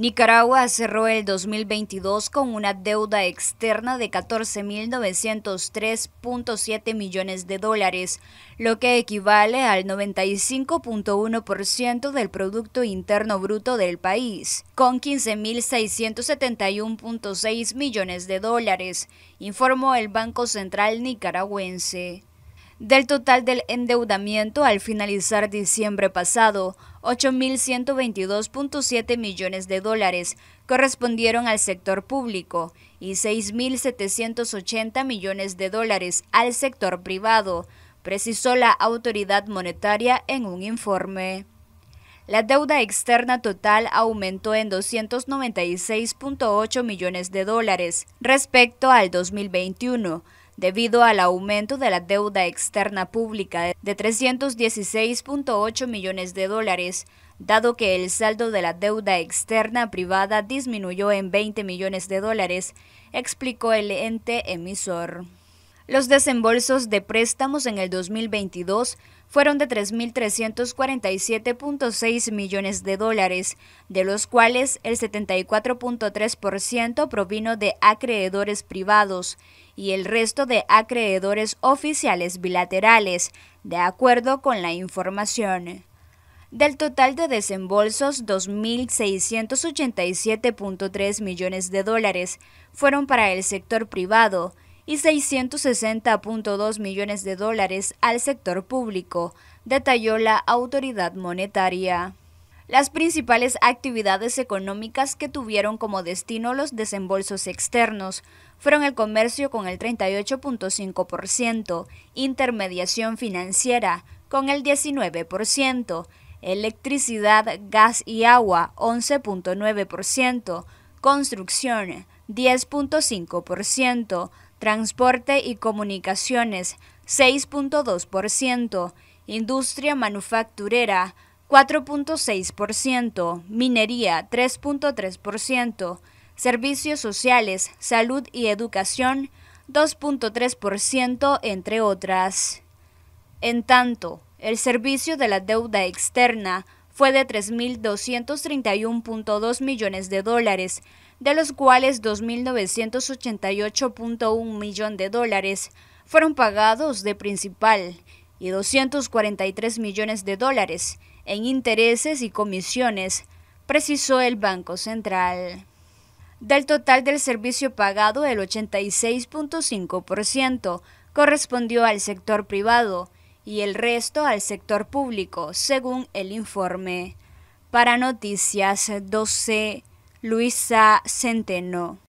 Nicaragua cerró el 2022 con una deuda externa de 14.903.7 millones de dólares, lo que equivale al 95.1% del Producto Interno Bruto del país, con 15.671.6 millones de dólares, informó el Banco Central Nicaragüense. Del total del endeudamiento al finalizar diciembre pasado, 8.122.7 millones de dólares correspondieron al sector público y 6.780 millones de dólares al sector privado, precisó la autoridad monetaria en un informe. La deuda externa total aumentó en 296.8 millones de dólares respecto al 2021, debido al aumento de la deuda externa pública de 316.8 millones de dólares, dado que el saldo de la deuda externa privada disminuyó en 20 millones de dólares, explicó el ente emisor. Los desembolsos de préstamos en el 2022 fueron de 3.347.6 millones de dólares, de los cuales el 74.3% provino de acreedores privados y el resto de acreedores oficiales bilaterales, de acuerdo con la información. Del total de desembolsos, 2.687.3 millones de dólares fueron para el sector privado, y 660.2 millones de dólares al sector público, detalló la autoridad monetaria. Las principales actividades económicas que tuvieron como destino los desembolsos externos fueron el comercio con el 38.5%, intermediación financiera con el 19%, electricidad, gas y agua 11.9%, construcción 10.5%, transporte y comunicaciones 6.2%, industria manufacturera 4.6%, minería 3.3%, servicios sociales, salud y educación 2.3%, entre otras. En tanto, el servicio de la deuda externa fue de 3.231.2 millones de dólares, de los cuales 2.988.1 millón de dólares fueron pagados de principal y 243 millones de dólares en intereses y comisiones, precisó el Banco Central. Del total del servicio pagado, el 86.5% correspondió al sector privado, y el resto al sector público, según el informe. Para Noticias 12, Luisa Centeno.